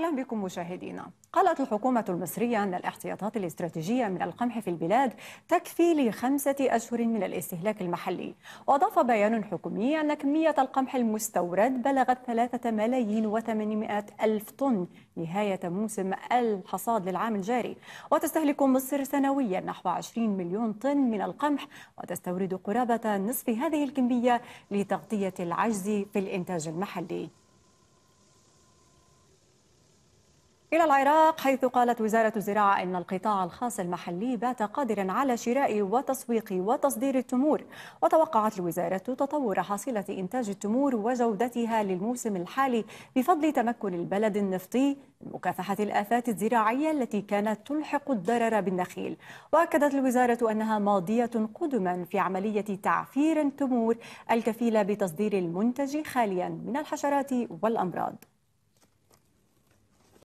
أهلا بكم مشاهدينا قالت الحكومة المصرية أن الاحتياطات الاستراتيجية من القمح في البلاد تكفي لخمسة أشهر من الاستهلاك المحلي وأضاف بيان حكومي أن كمية القمح المستورد بلغت ثلاثة ملايين وثمانمائة ألف طن نهاية موسم الحصاد للعام الجاري وتستهلك مصر سنويا نحو 20 مليون طن من القمح وتستورد قرابة نصف هذه الكمية لتغطية العجز في الإنتاج المحلي إلى العراق حيث قالت وزارة الزراعة أن القطاع الخاص المحلي بات قادرا على شراء وتسويق وتصدير التمور وتوقعت الوزارة تطور حصيلة إنتاج التمور وجودتها للموسم الحالي بفضل تمكن البلد النفطي من مكافحة الآفات الزراعية التي كانت تلحق الضرر بالنخيل وأكدت الوزارة أنها ماضية قدما في عملية تعفير التمور الكفيلة بتصدير المنتج خاليا من الحشرات والأمراض